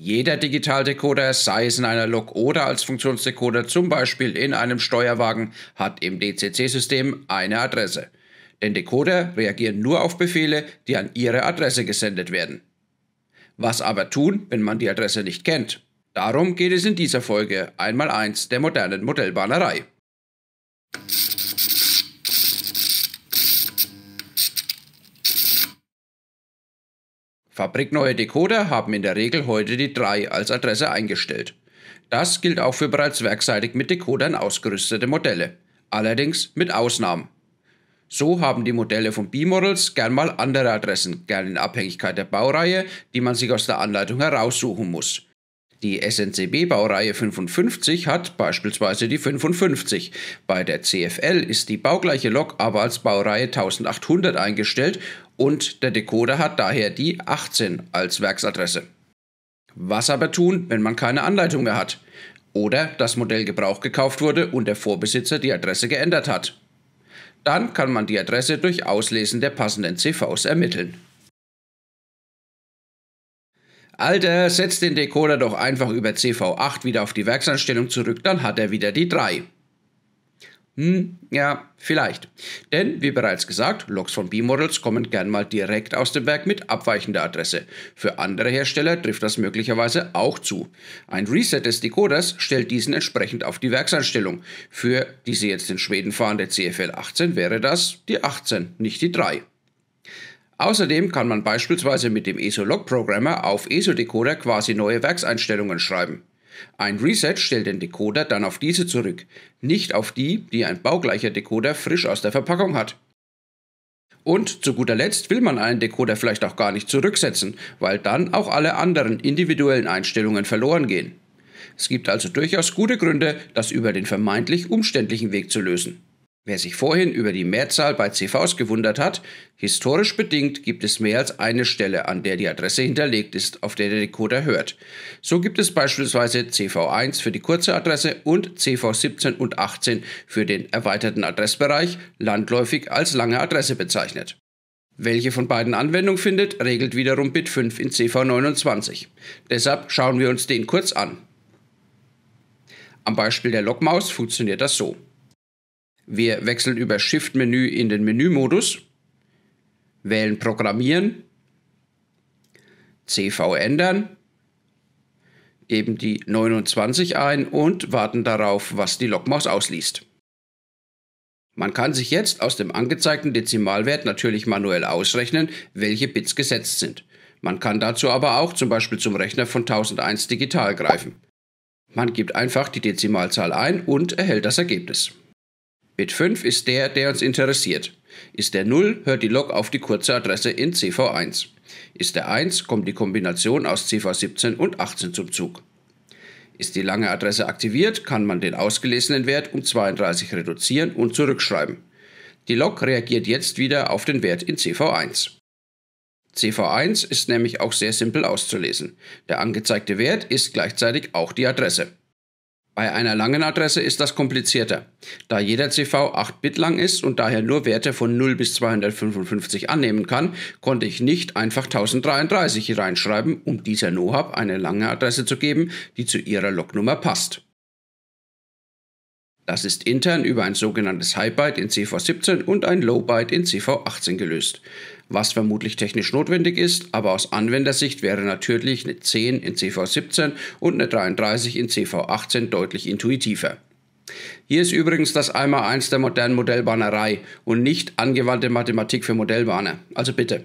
Jeder Digitaldecoder, sei es in einer Lok oder als Funktionsdecoder, zum Beispiel in einem Steuerwagen, hat im DCC-System eine Adresse. Denn Decoder reagieren nur auf Befehle, die an ihre Adresse gesendet werden. Was aber tun, wenn man die Adresse nicht kennt? Darum geht es in dieser Folge einmal eins der modernen Modellbahnerei. Fabrikneue Decoder haben in der Regel heute die 3 als Adresse eingestellt. Das gilt auch für bereits werkseitig mit Decodern ausgerüstete Modelle, allerdings mit Ausnahmen. So haben die Modelle von B-Models gern mal andere Adressen, gern in Abhängigkeit der Baureihe, die man sich aus der Anleitung heraussuchen muss. Die SNCB-Baureihe 55 hat beispielsweise die 55. Bei der CFL ist die baugleiche Lok aber als Baureihe 1800 eingestellt und der Decoder hat daher die 18 als Werksadresse. Was aber tun, wenn man keine Anleitung mehr hat? Oder das Modell Gebrauch gekauft wurde und der Vorbesitzer die Adresse geändert hat. Dann kann man die Adresse durch Auslesen der passenden CVs ermitteln. Alter, setz den Decoder doch einfach über CV8 wieder auf die Werksanstellung zurück, dann hat er wieder die 3. Hm, ja, vielleicht. Denn, wie bereits gesagt, Loks von B-Models kommen gern mal direkt aus dem Werk mit abweichender Adresse. Für andere Hersteller trifft das möglicherweise auch zu. Ein Reset des Decoders stellt diesen entsprechend auf die Werkseinstellung. Für die sie jetzt in Schweden fahrende CFL 18 wäre das die 18, nicht die 3. Außerdem kann man beispielsweise mit dem ESO-Log-Programmer auf ESO-Decoder quasi neue Werkseinstellungen schreiben. Ein Reset stellt den Decoder dann auf diese zurück, nicht auf die, die ein baugleicher Decoder frisch aus der Verpackung hat. Und zu guter Letzt will man einen Decoder vielleicht auch gar nicht zurücksetzen, weil dann auch alle anderen individuellen Einstellungen verloren gehen. Es gibt also durchaus gute Gründe, das über den vermeintlich umständlichen Weg zu lösen. Wer sich vorhin über die Mehrzahl bei CVs gewundert hat, historisch bedingt gibt es mehr als eine Stelle, an der die Adresse hinterlegt ist, auf der der Decoder hört. So gibt es beispielsweise CV1 für die kurze Adresse und CV17 und 18 für den erweiterten Adressbereich, landläufig als lange Adresse bezeichnet. Welche von beiden Anwendung findet, regelt wiederum Bit 5 in CV29. Deshalb schauen wir uns den kurz an. Am Beispiel der Logmaus funktioniert das so. Wir wechseln über Shift-Menü in den Menümodus, wählen Programmieren, CV ändern, geben die 29 ein und warten darauf, was die Logmaus ausliest. Man kann sich jetzt aus dem angezeigten Dezimalwert natürlich manuell ausrechnen, welche Bits gesetzt sind. Man kann dazu aber auch zum Beispiel zum Rechner von 1001 digital greifen. Man gibt einfach die Dezimalzahl ein und erhält das Ergebnis. Bit 5 ist der, der uns interessiert. Ist der 0, hört die Log auf die kurze Adresse in CV1. Ist der 1, kommt die Kombination aus CV17 und 18 zum Zug. Ist die lange Adresse aktiviert, kann man den ausgelesenen Wert um 32 reduzieren und zurückschreiben. Die Log reagiert jetzt wieder auf den Wert in CV1. CV1 ist nämlich auch sehr simpel auszulesen. Der angezeigte Wert ist gleichzeitig auch die Adresse. Bei einer langen Adresse ist das komplizierter, da jeder CV 8 Bit lang ist und daher nur Werte von 0 bis 255 annehmen kann, konnte ich nicht einfach 1033 reinschreiben, um dieser NoHub eine lange Adresse zu geben, die zu ihrer Lognummer passt. Das ist intern über ein sogenanntes High-Byte in CV17 und ein Low-Byte in CV18 gelöst was vermutlich technisch notwendig ist, aber aus Anwendersicht wäre natürlich eine 10 in CV17 und eine 33 in CV18 deutlich intuitiver. Hier ist übrigens das einmal eins der modernen Modellbahnerei und nicht angewandte Mathematik für Modellbahner. Also bitte.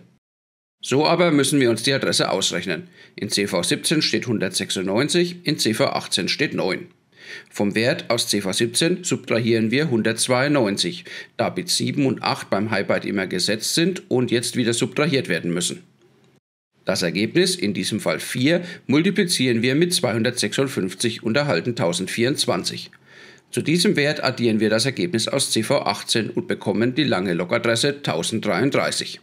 So aber müssen wir uns die Adresse ausrechnen. In CV17 steht 196, in CV18 steht 9. Vom Wert aus CV17 subtrahieren wir 192, da Bits 7 und 8 beim Highbyte immer gesetzt sind und jetzt wieder subtrahiert werden müssen. Das Ergebnis, in diesem Fall 4, multiplizieren wir mit 256 und erhalten 1024. Zu diesem Wert addieren wir das Ergebnis aus CV18 und bekommen die lange Logadresse 1033.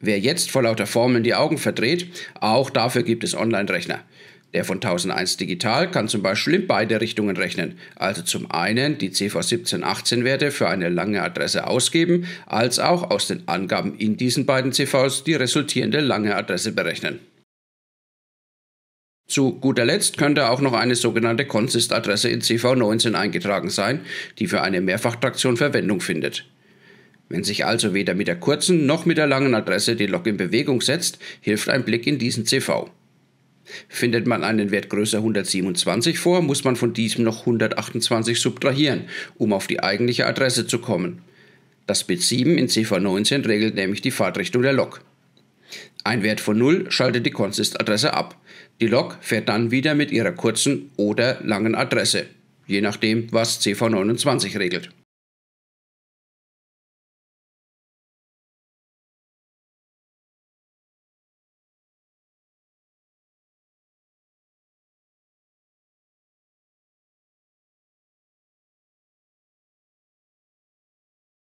Wer jetzt vor lauter Formeln die Augen verdreht, auch dafür gibt es Online-Rechner. Der von 1001 Digital kann zum Beispiel in beide Richtungen rechnen, also zum einen die CV1718-Werte für eine lange Adresse ausgeben, als auch aus den Angaben in diesen beiden CVs die resultierende lange Adresse berechnen. Zu guter Letzt könnte auch noch eine sogenannte Consist-Adresse in CV19 eingetragen sein, die für eine Mehrfachtraktion Verwendung findet. Wenn sich also weder mit der kurzen noch mit der langen Adresse die Lok in Bewegung setzt, hilft ein Blick in diesen CV. Findet man einen Wert größer 127 vor, muss man von diesem noch 128 subtrahieren, um auf die eigentliche Adresse zu kommen. Das Bit 7 in CV19 regelt nämlich die Fahrtrichtung der Lok. Ein Wert von 0 schaltet die Consist-Adresse ab. Die Lok fährt dann wieder mit ihrer kurzen oder langen Adresse, je nachdem, was CV29 regelt.